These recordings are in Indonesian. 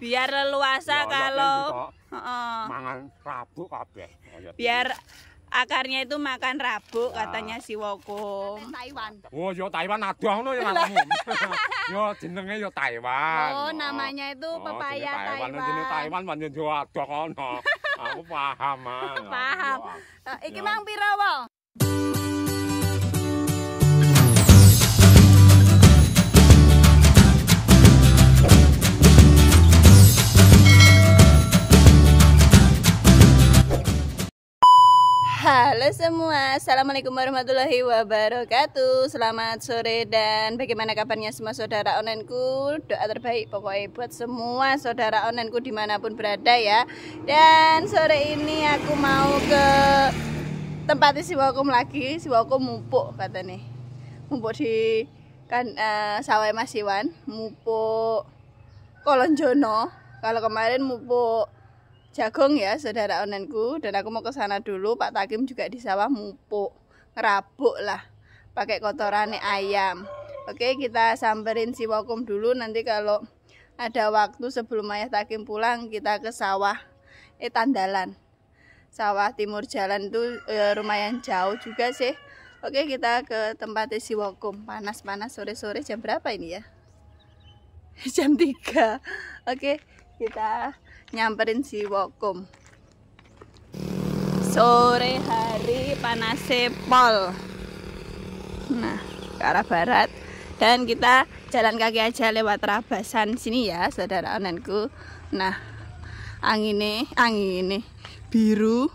biar leluasa kalau uh, mangan rabuk kabeh oh, biar akarnya itu makan rabuk katanya si wokum Taiwan oh yo Taiwan ada ngono yo namanya yo jenenge yo Taiwan oh namanya itu oh, pepaya oh, Taiwan Taiwan jenenge Taiwan pancen yo ada ngono aku paham man. paham eh, iki mang piro wae Halo semua, Assalamualaikum warahmatullahi wabarakatuh Selamat sore dan bagaimana kabarnya semua saudara onenku Doa terbaik pokoknya buat semua saudara onenku dimanapun berada ya Dan sore ini aku mau ke tempat si wakum lagi Si wakum mumpuk kata nih Mumpuk di kan, uh, eh, Sawai Mas Iwan Kolonjono Kalau kemarin mumpuk jagung ya saudara onenku dan aku mau ke sana dulu Pak Takim juga di sawah mupuk ngerabuk lah pakai kotoran ayam Oke kita samperin si Wakum dulu nanti kalau ada waktu sebelum Ayah Takim pulang kita ke sawah eh Tandalan sawah timur jalan itu eh, lumayan jauh juga sih Oke kita ke tempat si Wakum panas-panas sore-sore jam berapa ini ya jam 3 Oke kita nyamperin si Wokum sore hari panas pol nah ke arah barat dan kita jalan kaki aja lewat rabasan sini ya saudara onanku nah angin anginnya biru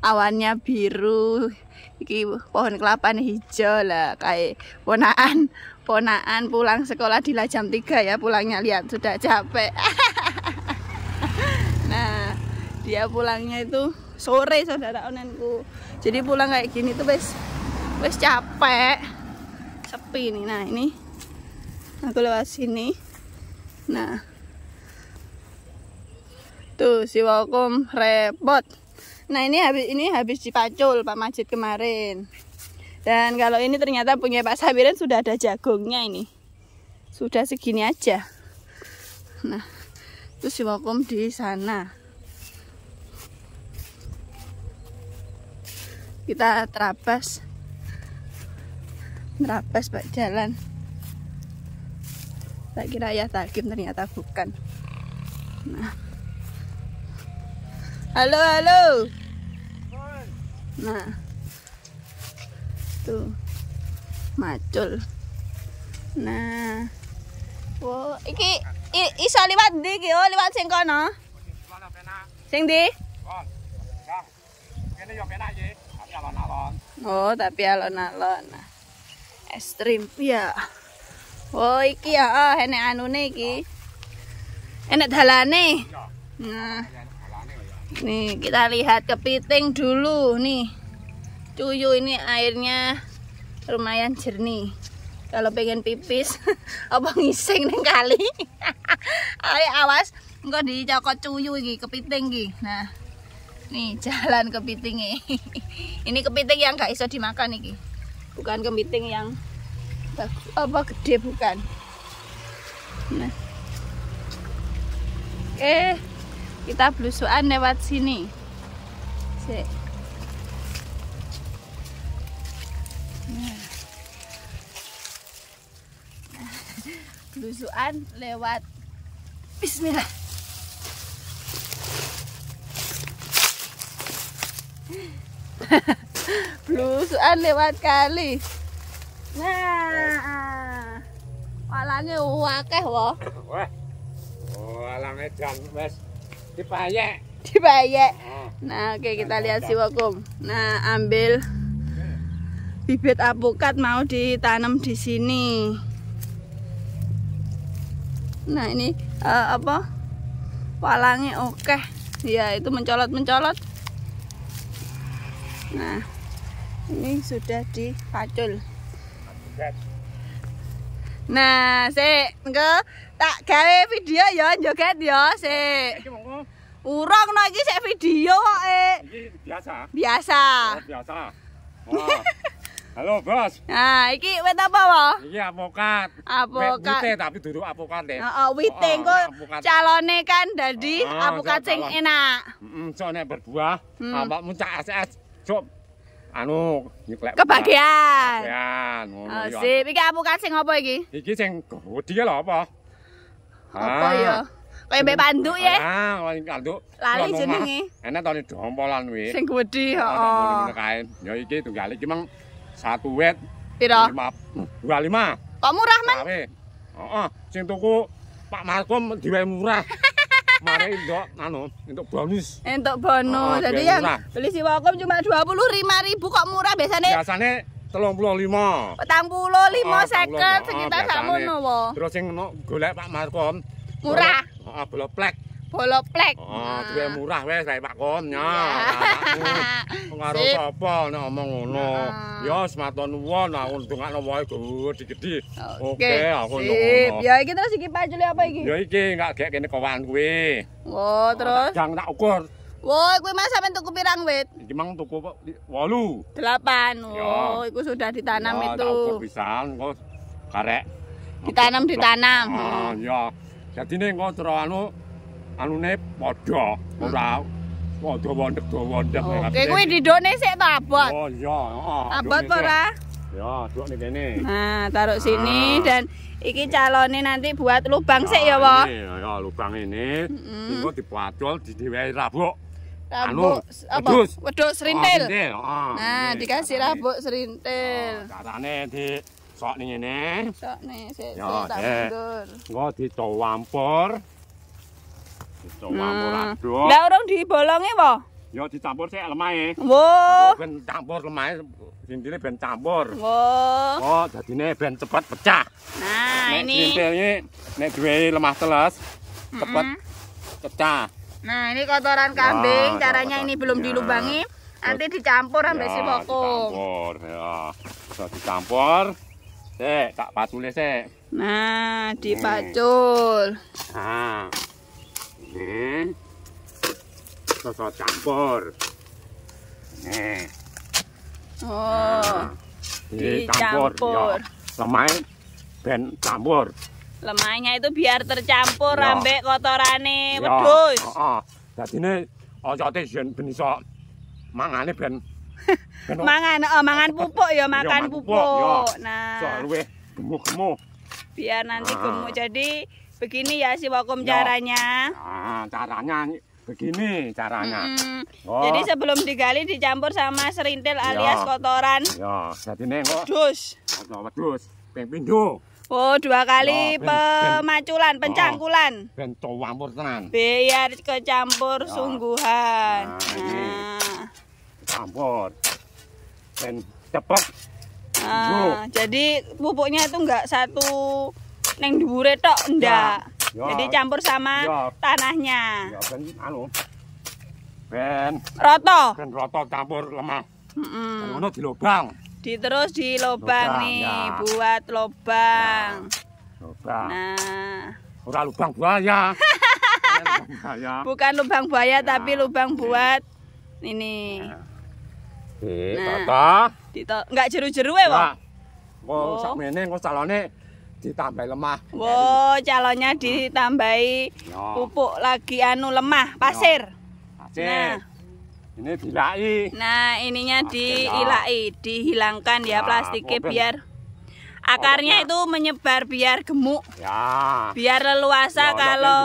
awannya biru iki pohon kelapa nih hijau lah kayak ponaan ponaan pulang sekolah di jam tiga ya pulangnya lihat sudah capek dia pulangnya itu sore saudara onenku jadi pulang kayak gini tuh wes wes capek sepi nih nah ini aku lewat sini nah tuh si wakum repot nah ini habis ini habis dipacul Pak Majid kemarin dan kalau ini ternyata punya Pak Sabirin sudah ada jagungnya ini sudah segini aja nah terus si wakum di sana kita terabas nerabas pak jalan tak kira ya takim ternyata bukan nah halo halo nah tuh macul nah wow iki i, iso liwat ndi iki oh liwat sing kono sing ndi alon-alon. Oh, tapi alon-alon. Ekstrim, ya. Oh, iki ya, oh, ah, ini anu iki. Enak dalane. nih kita lihat kepiting dulu nih. Cuyu ini airnya lumayan jernih. Kalau pengen pipis, apa ngising nih kali? Ayo awas, enggak dicokok cuyu iki kepiting iki. Nah, nih jalan kepitingnya ini kepiting yang gak iso dimakan nih, bukan kepiting yang apa gede bukan nah eh kita blusuan lewat sini Sik. Nah. blusuan lewat Bismillah Blusan ah, lewat kali nah Walange akeh wo wah walangnya oh, jang mas dibayek, dibayek. Oh. nah oke kita lihat si wakum. nah ambil bibit apukat mau ditanam di sini nah ini uh, apa Palangnya oke okay. ya itu mencolot mencolot Nah, ini sudah dipacul. Nah, sik, engko tak gawe video ya joget ya, sik. Urung no iki sik video kok biasa. Biasa. Oh, biasa. Wah. Halo, Bos. Nah, iki wit apa, Bo? Iki apokat. Apokat. Wit tapi duduk apokat deh. Heeh, wit oh, engko calone kan dadi oh, apokat sing enak. Heeh, mm, berbuah, hmm. apokmu cak cuk anu nyeklek kebahagiaan ya oh, sip iki amuk sing apa iki iki sing godi lho apa apa ya kayak mbek ya ah kayak panduk lali jenenge enak to dompolan kuwi sing godi heeh ya iki tunggal iki mang satu wet piro 25 kok murah man heeh sing tuku Pak Markom diwe murah tarik untuk anu untuk bonus untuk bonus ah, jadi yang murah. beli si wakum cuma dua ribu kok murah biasanya biasanya 35 puluh lima oh, ah, ah, sekitar kamu oh, terus yang nopo golek pak markom murah bolok, oh, bolok plek bolok plek oh, ah. murah wes pak komnya yeah. ngaruh sapa nek omong ngono. Ya semato nuwun aku ndongakno wae gedhi-gedhi. Oke, aku ngono. Ya iki terus iki pacul apa iki? Ya iki enggak gek kene kawan kuwi. Oh, terus. Jang tak ukur. Woi, kuwi Mas sampean tuku pirang wit? Iki mang tuku 8. 8. Oh, iku sudah ditanam itu. Ya, tak pisan kok karek. Ditanam, ditanam. Ah, ya. Jadi nih, kok terlalu anu nih, podo. Hmm. Waduh wandek to wandek. Oke kuwi didone sik to abot. Oh iya, heeh. Ah, abot apa ora? Ya, duk kene. Nah, taruh ah. sini dan iki calone nanti buat lubang sik ya, ah, Wo. Ya, lubang ini engko dipacul di dhewe rabuk. Rabuk apa? Wedhus serintil. Nah, dikasih rabuk serintil. Carane di sok ning ngene. sik tak mundur. Engko dicowampur. Wis ora ora. Lah urung dibolongi apa? Ya dicampur sik lemah e. Wo. Ben campur lemah e sintine ben campur. Wo. Oh, dadine ben cepet pecah. Nah, ini. Sintine nek duwe lemah telas cepet pecah. Nah, ini kotoran kambing, caranya ini belum dilubangi, nanti dicampur sampai si bokong. Dicampur, ya. Sudah dicampur. Sik, tak pacul sik. Nah, dipacul. Nah. Nih. Sosok campur. Nih. Oh. Nah, dicampur. dicampur. Lemai ben campur. Lemahnya itu biar tercampur rambek kotorane wedhus. Heeh. Oh, ojote oh. yen ben iso mangane ben mangan oh, mangan pupuk ya makan pupuk. Yo. Nah. Soal gemuk-gemuk. Biar nanti ah. gemuk. Jadi Begini ya si Wakum ya. caranya. Nah, caranya begini caranya. -hmm. oh. Jadi sebelum digali dicampur sama serintil Yo. Ya. alias kotoran. Ya, jadi nengok. Dus. dus, pindu. Oh, dua kali ben, ya, pemaculan, ben, oh. pencangkulan. Ben campur tenan. Biar kecampur ya. sungguhan. Nah, nah. Campur. Ben cepet. Nah, jadi pupuknya itu enggak satu neng dure tok ndak. Ya. Jadi campur sama ya. tanahnya. Ya ben anu. Ben roto. Ben roto campur lemah. Mm -mm. di lubang. Di terus di lubang, lubang nih ya. buat lubang. Ya. Lubang. Nah. Ora lubang buaya. Bukan lubang buaya ya. tapi lubang buat ini. Ya. Ditata. Eh, nah, dito enggak jeru-jeru ya, Pak? Kok oh. meneng, kok calone ditambah lemah. Wow, calonnya ditambahi iya. pupuk lagi anu lemah, iya. pasir. Pasir. Nah. Ini dilai. Nah, ininya diilai, iya. dihilangkan ya, plastiknya mobil. biar akarnya itu menyebar biar gemuk. Ya. Biar leluasa ya, kalau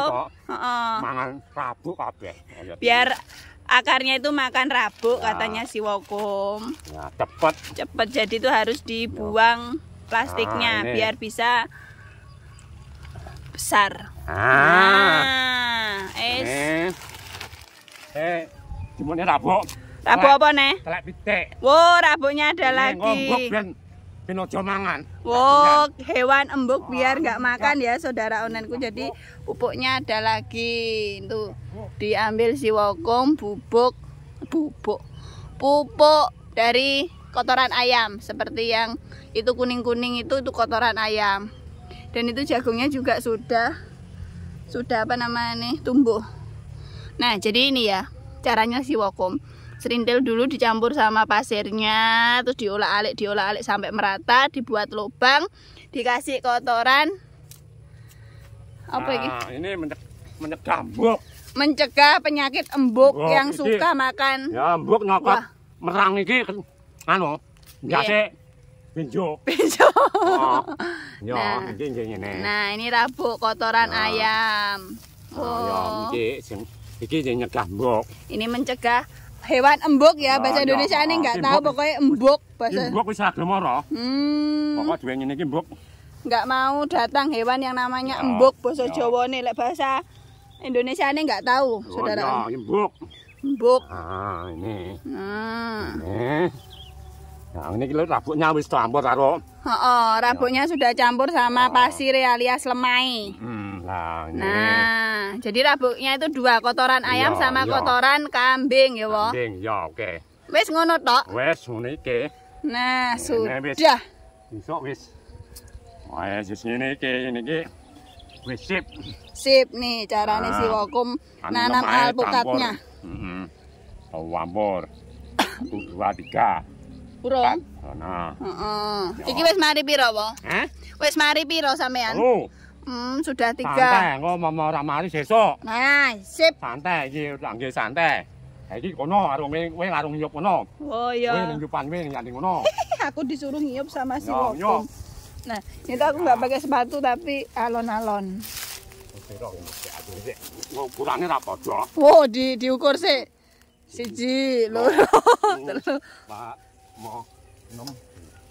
makan Mangan rabuk kabeh. Biar akarnya itu makan rabuk ya. katanya si Wokum. Ya, cepet. Cepet jadi itu harus dibuang. Ya plastiknya ah, biar bisa besar. Ah. Nah, es. Eh, eh cuma ini rabu rabu apa nih? Telak pitik. Wo, rabuknya ada ini lagi. Pinocomangan. dan Wo, hewan embuk oh, biar nggak makan ya saudara onenku. Jadi pupuknya ada lagi. Tuh, diambil si wokom bubuk bubuk pupuk dari kotoran ayam seperti yang itu kuning-kuning itu itu kotoran ayam dan itu jagungnya juga sudah sudah apa namanya nih tumbuh nah jadi ini ya caranya si wokum serintil dulu dicampur sama pasirnya terus diolah alik diolah alik sampai merata dibuat lubang dikasih kotoran apa nah, ini ini mencegah embuk mencegah penyakit embuk yang ini, suka makan ya embuk nyokot merang kan anu biasa iya. Benjo. Benjo. Oh. Benjo, nah, nah, ini Nah, rabuk kotoran ayam. Oh, iki sing iki embuk. Ini mencegah hewan embuk ya, bahasa Indonesia ini enggak ah, tahu pokoknya embuk bahasa. Embuk wis agem ora. Hmm. Pokoke duwe ini embuk. Enggak mau datang hewan yang namanya embuk bahasa nah. Jawa nih lek bahasa Indonesia ini enggak tahu, oh, saudara. Oh, nah, embuk. Embuk. Ah, ini. Nah. Ini. Nah, ini kilo rabuknya wis campur karo. Heeh, oh, rabuknya ya. sudah campur sama oh. pasir alias lemai. Hmm, nah, ini. nah, jadi rabuknya itu dua, kotoran iya, ayam yo, sama yo. Iya. kotoran kambing ya, wong. Kambing, ya, oke. Okay. Wis ngono tok. Wis ngene iki. Nah, sudah. Besok wis. Wah, sini ini iki, ini iki. Wis sip. Sip nih carane nah, si ah. Wokum anu nanam alpukatnya. Heeh. -hmm. Tahu ambor. 1 2 3. Urung. Ono. Oh, Heeh. Iki wis mari piro, Po? Hah? Wis mari piro sampean? Oh. Hmm, sudah tiga. Santai, kok mau ora mari sesuk. Nah, sip. Santai iki, nggih santai. Iki kono arung e, kowe arung nyup kono. Oh iya. Kowe ning depan kowe ning ngono. aku disuruh nyup sama si Wokum. Nyup. Nah, itu aku nggak pakai sepatu tapi alon-alon. Ukurannya ra padha. Wo, di diukur sih. Siji, oh. loro, hmm. telu. Pak,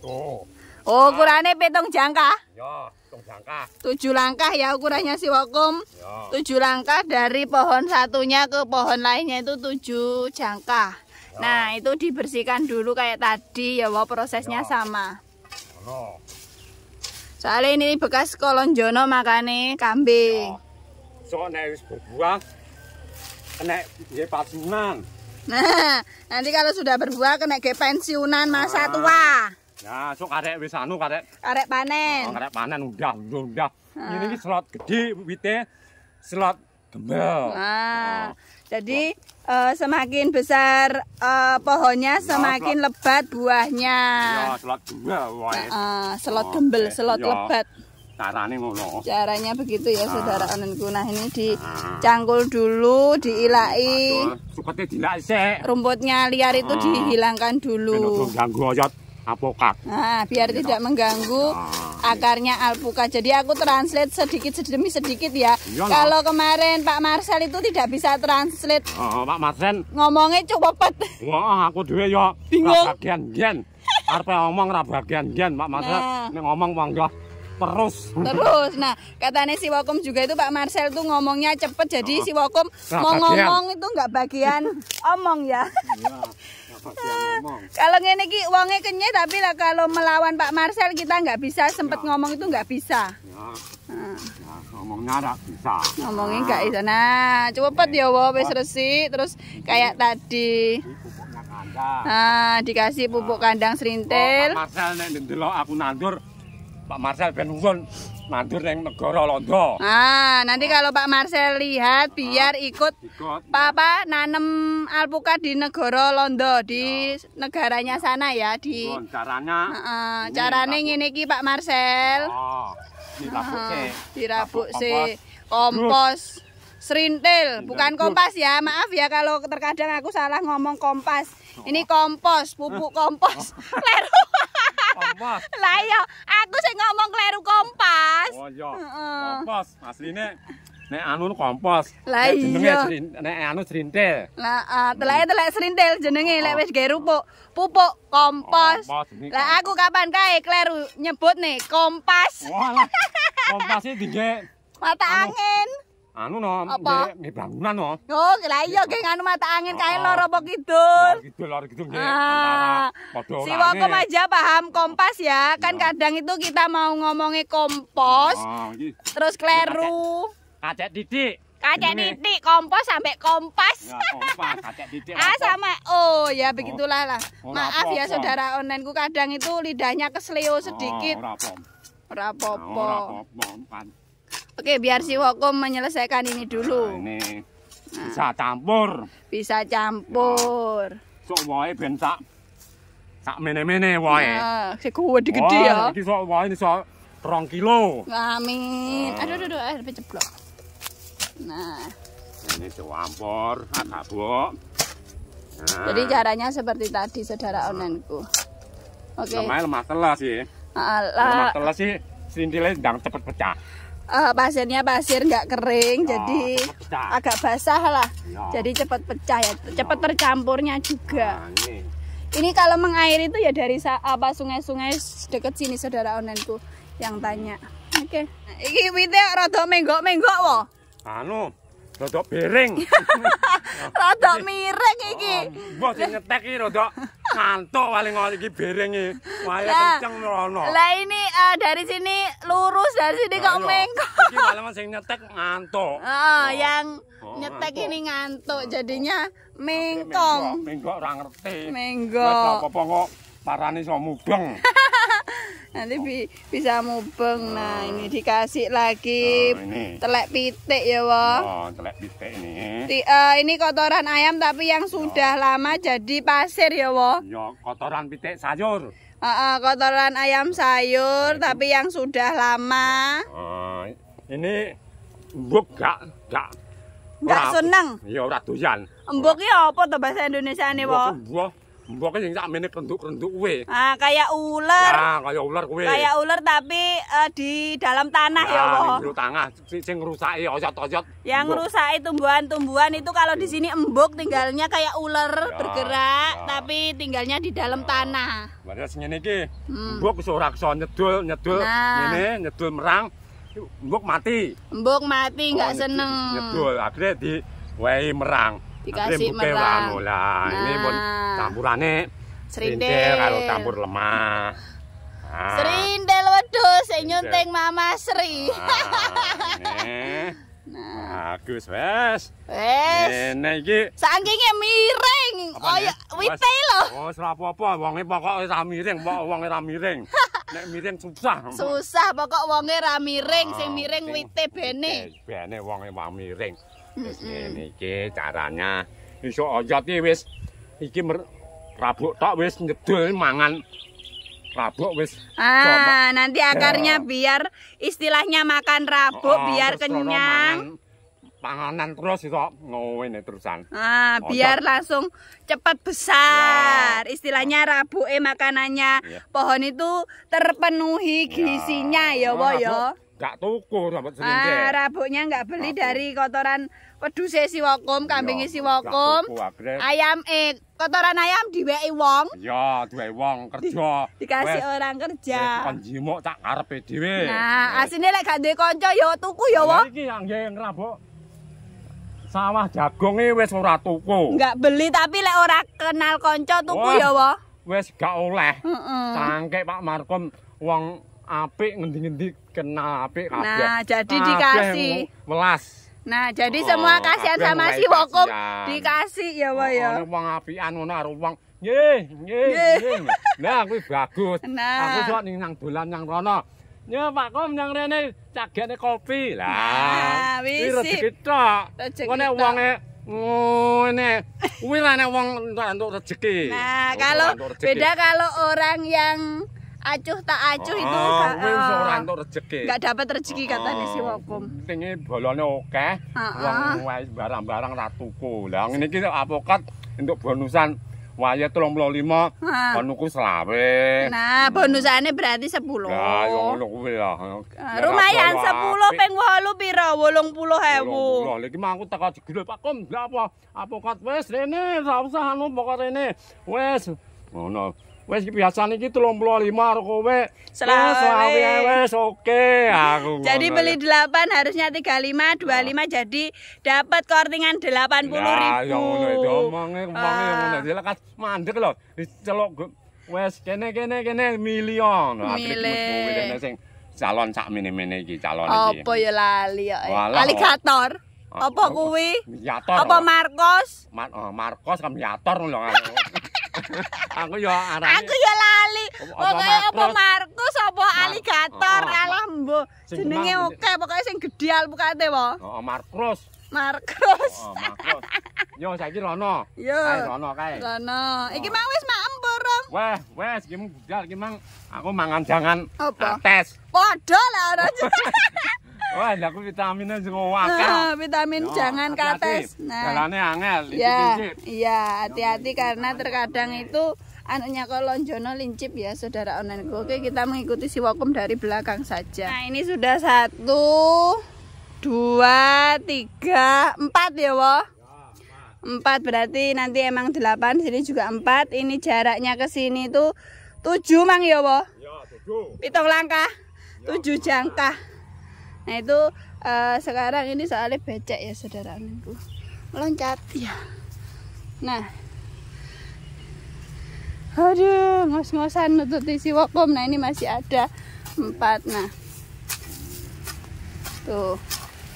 Oh, ukurannya petong jangka? Ya, petung jangka. Tujuh langkah ya ukurannya si Wakum. Ya. Tujuh langkah dari pohon satunya ke pohon lainnya itu tujuh jangka. Ya. Nah, itu dibersihkan dulu kayak tadi ya, Wak, prosesnya ya. sama. Soalnya ini bekas kolon jono makane kambing. Ya. So, nek berbuah, nek nggih pasungan. Nah, nanti kalau sudah berbuah kena ke pensiunan masa nah. tua. Ya, sok arek wis anu karek. Karek panen. Oh, karek panen udah udah udah. Nah. Ini, ini slot gede wite slot gembel. Nah, oh. jadi oh. Uh, semakin besar uh, pohonnya ya, semakin slot. lebat buahnya. Ya, slot gembel. Uh, uh, slot oh, gembel, okay. slot ya. lebat caranya ngono caranya begitu ya ah. saudara ah. anenku nah ini dicangkul ah. dulu diilai suketnya dilak sek rumputnya liar itu ah. dihilangkan dulu ganggu oyot apokat nah biar Ayo. Iya. tidak mengganggu ah. akarnya alpukat jadi aku translate sedikit demi sedikit ya Iyalah. kalau kemarin Pak Marcel itu tidak bisa translate oh, Pak Marcel ngomongnya cukup cepet wah aku dua ya bingung bagian gen apa ngomong ra bagian gen Pak Marcel nah. ngomong monggo terus terus nah katanya si Wokum juga itu Pak Marcel tuh ngomongnya cepet jadi oh, si Wokum nah, mau bagian. ngomong itu nggak bagian omong ya, ya kalau ini ki uangnya kenyai tapi lah kalau melawan Pak Marcel kita nggak bisa sempet ya. ngomong itu nggak bisa ya. Nah. ngomongnya nggak bisa ngomongnya nggak ah. bisa nah cepet eh, ya wo wes resi terus kayak tadi Nah, dikasih pupuk ah. kandang serintil. Pak Marcel nek ndelok aku nandur Pak Marcel Benuson nandur yang negara Londo. Ah, nanti kalau Pak Marcel lihat biar ah, ikut, Papa nanem alpukat di negara Londo di negaranya sana ya di. Bon, caranya. Uh, ini caranya ini, Pak Marcel. Oh, dirabuk si kompos. Terus. bukan kompas ya. Maaf ya kalau terkadang aku salah ngomong kompas. Ini kompos, pupuk kompos. Oh. Kleru. Kompos. Lah iya, aku sing ngomong kleru kompas. Oh iya. Kompos asline nek anu kompos. Lah iya. Nek anu srintil. Lah telai ah, telai hmm. srintil jenenge lek oh. wis gawe Pupuk kompos. Oh, lah aku kapan kae kleru nyebut nih kompas. Wah. Kompasnya tiga mata anu, angin anu no, apa nggih bangunan no yo oh, lha iya geng iya. nganu mata angin kae ah. loro itu. kidul gitu loro kidul nggih ah. si aja paham kompas ya kan iya. kadang itu kita mau ngomongi kompos ah, terus kleru kacet didik kacet didik kompos sampai kompas ya, ah sama oh ya begitulah lah oh, maaf ya saudara onenku kadang itu lidahnya kesleo sedikit rapopo apa-apa nah, Oke, biar si Woko menyelesaikan ini dulu. Nah, ini nah. bisa campur. Bisa campur. Nah. Sok wae ben sak sak mene-mene wae. Nah, gede-gede ya. Iki sok wae ini sok rong kilo. Amin. Nah. Aduh, aduh, aduh, aduh ceplok. Nah. Ini campur, ada bu. Nah. Jadi caranya seperti tadi, saudara nah. onenku. Oke. Okay. Namanya lemah telas sih. Alah. Lemah telas sih, serintilnya sedang cepat pecah uh, eh, pasirnya pasir nggak kering, ya, jadi agak basah lah. Ya. Jadi cepat pecah ya, cepat ya. tercampurnya juga. Nah, ini. ini kalau mengairi itu ya dari apa sungai-sungai deket sini saudara onenku yang tanya. Oke, okay. Nah, ini rada menggok-menggok wo. Anu, rodok bering. rodok miring iki. Oh, Mbah nyetek sing iki rodok ngantuk paling ngono iki bering iki. Wah, kenceng rono. Lah ini uh, dari sini lurus dari sini kok mengkok. Iki paling sing oh, oh. nyetek ngantuk. Oh, yang nyetek ini ngantuk jadinya mengkong. Mengkok ora ngerti. Mengkok. Apa-apa kok parane iso mubeng. nanti bi bisa mubeng ah. nah ini dikasih lagi oh, ini. telek pitik ya wo oh, telek pitik ini Di, uh, ini kotoran ayam tapi yang sudah oh. lama jadi pasir ya wo yo ya, kotoran pitik sayur uh, uh, kotoran ayam sayur nah, tapi yang sudah lama uh, ini buk gak gak gak seneng ya ora doyan mbok ki apa to bahasa Indonesia nih wo mbok Mboke sing sakmene kenduk-kenduk kuwe. Ah, kayak ular. Ah, kayak ular kuwe. Kayak ular tapi uh, di dalam tanah nah, ya, ah Di tanah sing ngrusaki ya, oyot-oyot. Yang ngrusaki tumbuhan-tumbuhan itu kalau di sini embok tinggalnya kayak ular ya, bergerak ya. tapi tinggalnya di dalam ya. tanah. Padahal sing ngene iki hmm. iso ora iso nyedul, nyedul nah. nyedul merang. embok mati. embok mati enggak oh, seneng. Nyedul akhirnya di wae merang. dikasih Akhirnya merah nah, ini pun campurannya serindel kalau campur lemah nah. serindel waduh saya nyunting mama sri ah, nah, bagus wes wes ini oh, ini sangkingnya oh, miring oh wite lo oh serap apa pokok pokoknya tak miring wongnya tak miring Nek miring susah. Susah pokok wonge ra miring, sing ah, miring wite bene. Eh, bene wonge wae miring. wis ngene iki carane iso ayat iki wis iki rabuk tok wis nyedul mangan rabuk wis ah nanti akarnya biar istilahnya makan rabuk ah, biar kenyang panganan terus iso ngene terusan ah biar langsung cepat besar istilahnya rabuke makanannya pohon itu terpenuhi gizinya ya wo ya, Gak tuku rambut serindir. Ah, rabuknya gak beli dari kotoran peduse siwakum, si siwakum. Ayam eh kotoran ayam diwei wong. Iya, diwei wong kerja. Di, dikasih orang kerja. Panjimo eh, tak arepe dhewe. Nah, Wes. asine lek gak duwe kanca ya tuku ya wong. Iki angge ngrabuk. Sawah jagonge wis ora tuku. Enggak beli tapi lek ora kenal kanca tuku ya wong. Wis gak oleh. Heeh. Uh Pak Markom wong apik ngendi-ngendi kenal api kabeh. Nah, jadi dikasih welas. Nah, jadi semua oh, kasihan sama si Wokum dikasih ya, Wak oh, ya. wong apian ngono karo wong nggih, nggih, nggih. Nah, kuwi bagus. Aku sok ning nang dolan yang rono. Ya Pak Kom yang rene cagene kopi. Lah, wis. Rezeki tok. Ngene wonge ngene. Kuwi lah wong entuk rezeki. Nah, kalau beda kalau orang yang acuh tak acuh itu enggak ah, ah. Enggak dapat rezeki katanya si ah, wakum Sing bolone akeh. Wong wae barang-barang ra tuku. Lah ngene iki apokat entuk bonusan wayah 35 bonusku selawe. Nah, bonusane berarti 10. nah, yo ngono kuwi lah. Rumayan 10 ping 8 pira? 80.000. 80.000. Lah iki mah aku teko jegil Pak Kom. Lah apa? Apokat wis rene, ra usah anu pokoke rene. Wis. Wes biasa iki 35 karo kowe. Wes oke aku. Jadi beli 8 harusnya 35, 25 ah. jadi dapat kortingan 80.000. Ya ngono itu omonge kembange ah. ngono. Dile kas mandek lho. Dicelok wes kene kene kene milion. Milion. Sing calon sak mene-mene iki calon iki. Apa ya lali ya. Eh? Aligator. Ah, apa kuwi? Apa Markus? Markus kan miator lho. aku yo arane aku yo lali pokoke opo markus opo aligator oh, oh, alah oh. mbo jenenge oke pokoke sing gedhe alpukate po heeh markus markus yo saiki rono yo rono kae rono iki mau wis maem burung weh wes iki mung mang aku mangan jangan apa tes padha lah ora Wah, aku vitaminnya semua wakil. vitamin ah, jangan kates. -hati. Nah, jalannya angel. Iya, iya, hati-hati karena terkadang itu anunya kalau Kolonjono lincip ya saudara online Oke, kita mengikuti si wakum dari belakang saja. Nah, ini sudah satu, dua, tiga, empat ya, Wo. Ya, empat berarti nanti emang delapan. sini juga empat. ini jaraknya ke sini tuh tujuh mang ya wo? Ya tujuh. Pitung langkah. tujuh jangkah nah itu uh, sekarang ini soalnya becek ya saudara loncat ya nah aduh ngos-ngosan untuk si wakum nah ini masih ada empat nah tuh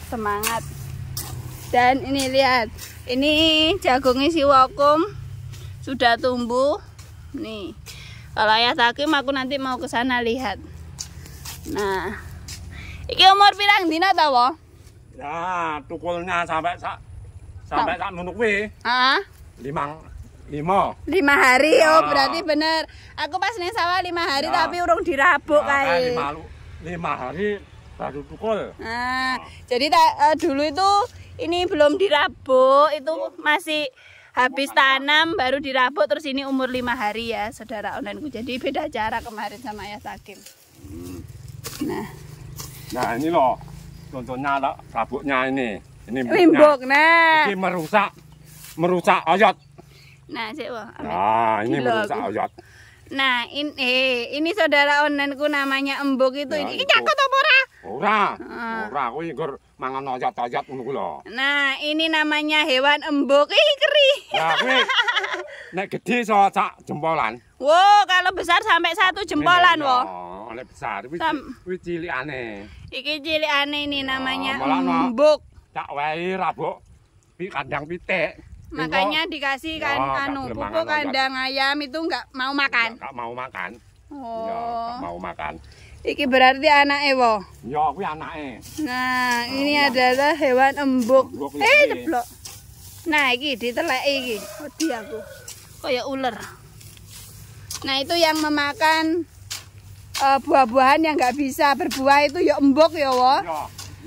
semangat dan ini lihat ini jagungnya si wakum sudah tumbuh nih kalau ayah takim aku nanti mau ke sana lihat nah Iki umur pirang dina ta, Wo? Ya, tukulnya sampai sa sampai sak nunuk kuwi. Heeh. 5 lima lima hari oh, ah. berarti bener aku pas ning sawah lima hari ya. tapi urung dirabuk ya, kae. lima, 5 hari baru tukul nah, jadi ta, uh, dulu itu ini belum dirabuk itu masih habis tanam baru dirabuk terus ini umur lima hari ya saudara onlineku jadi beda cara kemarin sama ayah Sakim hmm. nah Nah ini loh contohnya lah rabuknya ini. Ini rimbuk nah. Ini merusak merusak ayat. Nah, sik Nah, ini Gila merusak ayat. Nah, ini eh, ini saudara onenku namanya embok itu. Ya, ini cakep apa ora? Ora. Uh. Ora, kuwi nggur mangan ayat-ayat ngono ku Nah, ini namanya hewan embok Ih, keri. Nah, nek gede so cak jempolan. wow kalau besar sampai satu jempolan, wow oleh besar. Wis wis aneh. Iki aneh ini namanya embuk. Oh, tak wae rabuk. Pi kandang pitik. Makanya dikasih ya, kan ya, anu pupuk kandang ayam itu nggak mau makan. Nggak mau makan. Oh. Ya, mau makan. Iki berarti anak Ewo. Ya, aku anak E. Nah, oh, ini ya. adalah hewan embuk. embuk eh, jeblok. Nah, iki ditelek iki. Wedi aku. Kayak ular. Nah, itu yang memakan uh, buah-buahan yang nggak bisa berbuah itu ya embok ya wo. Ya,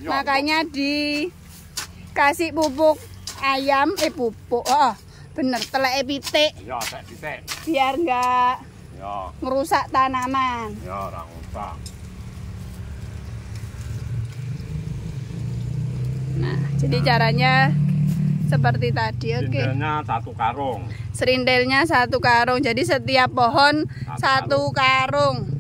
ya, Makanya dikasih pupuk ayam eh pupuk. Oh, bener telek e pitik. Ya, telek pitik. Biar nggak ya. ngerusak tanaman. Ya, orang rusak. Nah, jadi nah. caranya seperti tadi, oke. Okay. Serindelnya satu karung. Serindelnya satu karung. Jadi setiap pohon satu, satu karung. karung.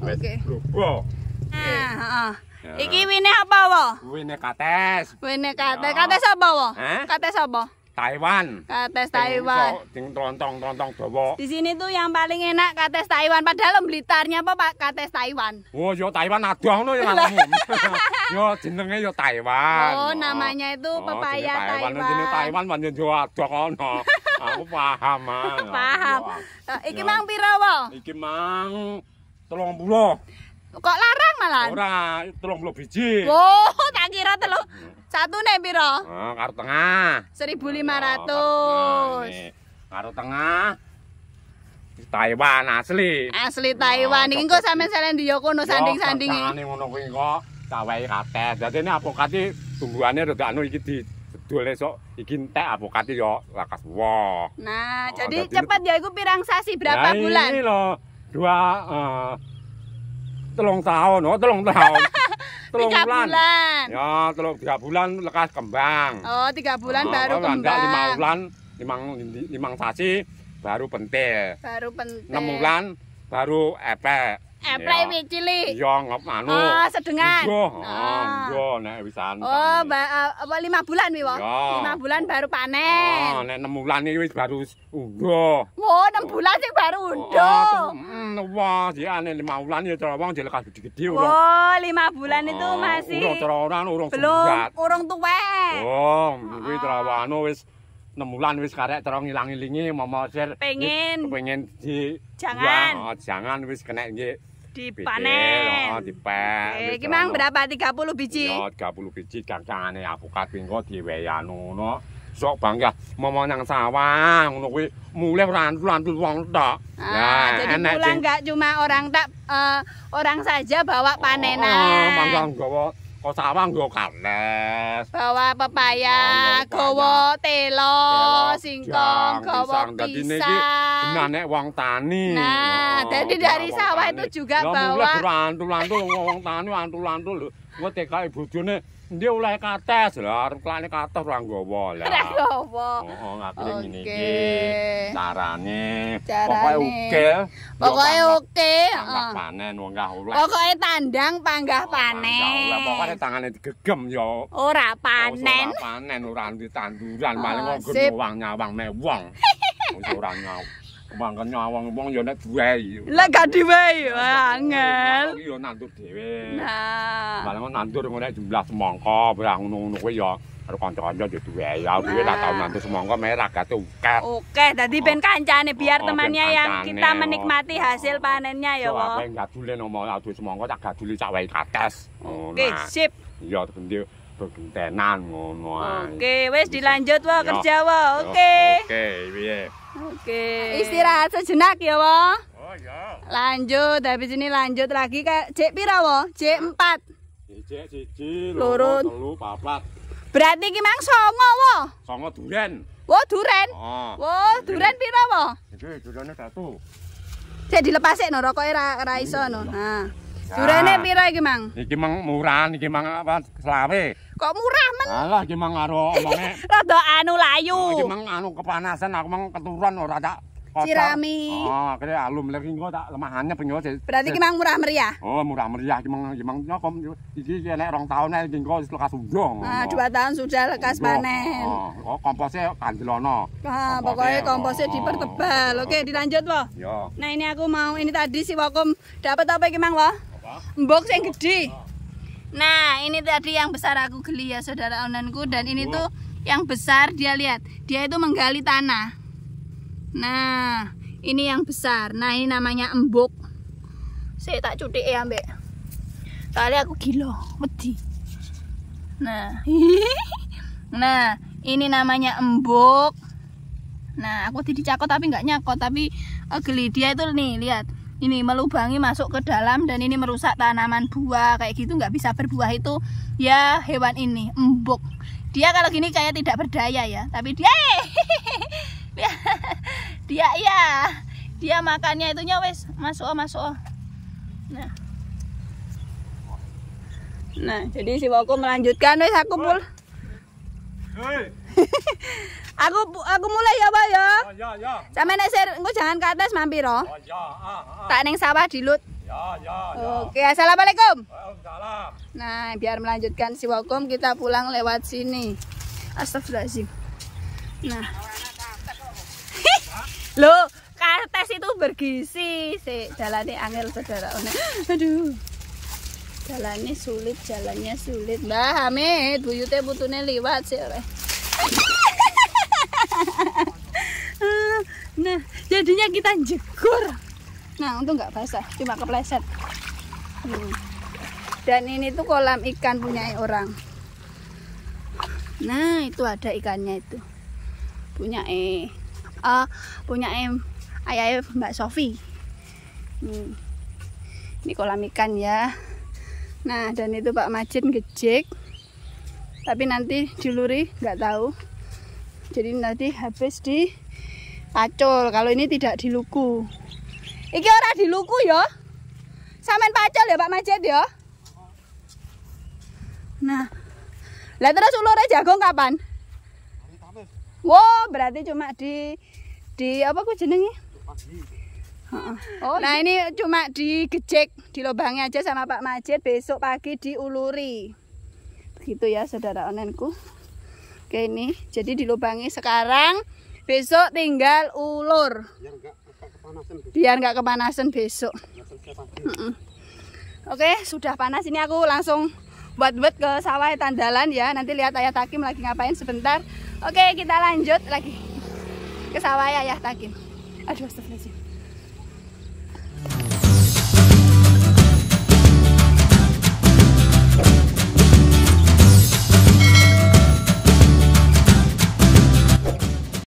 Oke. Bro. Nah, ah. Iki winnya apa, Bo? Winnya kates. Winnya kates. Kates apa, Bo? Kates apa? Taiwan. Kates Taiwan. Ding trontong trontong Jawa. Di sini tuh yang paling enak kates Taiwan padahal Blitarnya apa, Pak? Kates Taiwan. Oh, yo Taiwan ada ngono yo namanya. Yo jenenge yo Taiwan. Oh, namanya itu oh, pepaya Taiwan. Oh, jenenge Taiwan pancen Jawa ada ngono. Aku paham, Paham. Eh, iki mang pira, Bo? Iki mang Telung puluh. Kok larang malan? Ora, telung puluh biji. wah, tak kira telung. Satu nih biro. Nah, karo tengah. 1500 lima ratus. Karo tengah. Taiwan asli. Asli Taiwan. Nah, ini kok sampe selain di Yoko no sanding-sanding. Yoko, sanding ini ngunung kok. Cawai kate. Oh, jadi ini apokat ini tumbuhannya udah di sedul esok. Ini teh apokat ini Lakas wah. Nah, jadi cepet ya. Itu pirang sasi berapa bulan? Ini loh. dua uh, telung tahun oh telung tahun tiga bulan. ya telung tiga bulan lekas kembang oh tiga bulan baru kembang lima bulan limang sasi baru pentil baru pentil enam bulan baru epek Apply wit cili. Yo ngop anu. Oh, sedengan. Yo, yo nek wis Oh, apa 5 bulan piwo? 5 bulan baru panen. Oh, nek 6 bulan iki wis baru unggo. Oh, 6 bulan sing baru undo. Wah, sih ane 5 bulan ya terawang wong dilekas gede Oh, 5 bulan itu masih. Urung cerawan, urung sugat. Belum, urung tuwe. Oh, kuwi terawang wis 6 bulan wis karek cara ngilangi lingi momo Pengen. Pengen di Jangan. Ya, jangan wis kena nggih. dipanen. Oh, dipek. Eh, iki mang berapa? 30 biji. Yo, 30 biji gagangane avokado engko diwehi anu ngono. Sok bangga momo nang sawah ngono kuwi mulih ora antu wong tok. nah, jadi pulang gak cuma orang tak eh, orang saja bawa oh, panenan. Oh, oh, kok sawang yo kanes bawa pepaya oh, gowo telo singkong gowo pisang nah nek wong tani nah oh, dadi dari sawah itu juga bawa lantul-lantul wong tani lantul-lantul kuwi tekae bojone Ndhe oleh kates lho, rengklane kates Ranggawa lho. Ranggawa. Heeh, oh, oh, ngakune ngene iki. Carane. Pokoke oke. Pokoke oke. Panen wong gak oleh. Pokoke tandang panggah oh, panen. Pokoke tangane digegem yo Ora panen. Ora panen, ah, ora ditanduran, paling wong nyawang mewong. Ora nyawang. Mangkon nyawang wong yo nek duwei. Lek gak duwei yo angel. Yo nandur dhewe. Nah. Malah nandur ngene jumlah semangka, ora ngono-ngono kuwi yo. Karo kanca-kanca yo duwei. Ya kuwi lah tau nandur semangka mek ragate oke. Oke, dadi ben kancane biar temannya yang kita menikmati hasil panennya yo. Ora ben gak dule nomo aduh semangka tak gak dule cak wae kates. Oke, sip. iya Yo gendhe gentenan ngono. Oke, wis dilanjut wae kerja wae. Oke. Oke, piye. Oke. Istirahat sejenak ya, wo. Oh, ya. Lanjut, habis ini lanjut lagi ke Cek Pira, wo. Cek 4. Cek, cici, loro, telu, paplat. Berarti ini memang songo, wo. Songo duren. Wo, duren. Oh. Wo, duren Pira, wo. Ini durennya satu. Cek, dilepasin, no. Rokoknya e ra, ra iso, no. Nah. Nah. Durane pira iki, Mang? Iki mang murah, iki mang apa selawe. Kok murah, Mang? Alah, iki mang karo omonge. Rada anu layu. Nah, iki mang anu kepanasan, aku mang keturunan ora tak Cirami. Oh, kira alum lek engko tak lemahannya pengen Berarti ki mang murah meriah. Oh, murah meriah ki mang ki mang kom iki enek 2 taun nek engko wis lekas unjung. Ah, 2 tahun sudah lekas panen. Oh, oh komposnya kandelono. Ah, pokoknya oh. komposnya dipertebal. Oke, dilanjut, Wo. Iya. Nah, ini aku mau ini tadi si Wakum dapat apa ki mang, Wo? Mbok yang gede oh. nah ini tadi yang besar aku geli ya saudara onanku dan ini tuh yang besar dia lihat dia itu menggali tanah nah ini yang besar nah ini namanya embok, saya tak cuti ya mbak kali aku gila, wedi nah nah ini namanya embok, nah aku tidak cakot tapi nggak nyakot tapi oh, geli dia itu nih lihat ini melubangi masuk ke dalam dan ini merusak tanaman buah kayak gitu nggak bisa berbuah itu ya hewan ini embuk dia kalau gini kayak tidak berdaya ya tapi dia dia dia ya dia makannya itunya wes masuk oh masuk oh nah nah jadi si Woko melanjutkan wes aku pul Aku aku mulai ya, Pak ya. Ah, ya, ya. Sampe nek jangan ke atas mampir, oh. Ya, ya, Tak ning sawah dilut. Ya, ya, ya. Oke, Assalamualaikum. Waalaikumsalam. Nah, biar melanjutkan si Wakum kita pulang lewat sini. Astagfirullahalazim. Nah. Lo, kates itu bergizi. Si Jalani angel saudara. Aduh. Jalannya sulit, jalannya sulit. Mbah Hamid, buyute butune liwat sih oleh. nah jadinya kita jegur nah untung nggak basah cuma kepleset hmm. dan ini tuh kolam ikan punya orang nah itu ada ikannya itu punya eh uh, punya em ayah e, Mbak Sofi hmm. ini kolam ikan ya nah dan itu Pak Majid gejek tapi nanti diluri nggak tahu jadi nanti habis di pacul kalau ini tidak diluku. luku iki ora di ya samen pacul ya Pak Majid ya nah lah terus ulurnya jagung kapan Wow, berarti cuma di di apa ku jenengnya Oh, nah ini cuma di digejek di lubangnya aja sama Pak Majid besok pagi diuluri. Begitu ya saudara onenku. Oke ini, jadi dilubangi sekarang. Besok tinggal ulur. Biar nggak kepanasan. kepanasan besok. Oke, sudah panas ini aku langsung buat-buat ke sawah tandalan ya. Nanti lihat ayah Takim lagi ngapain sebentar. Oke, kita lanjut lagi ke sawah ayah Takim. Aduh, astagfirullahaladzim.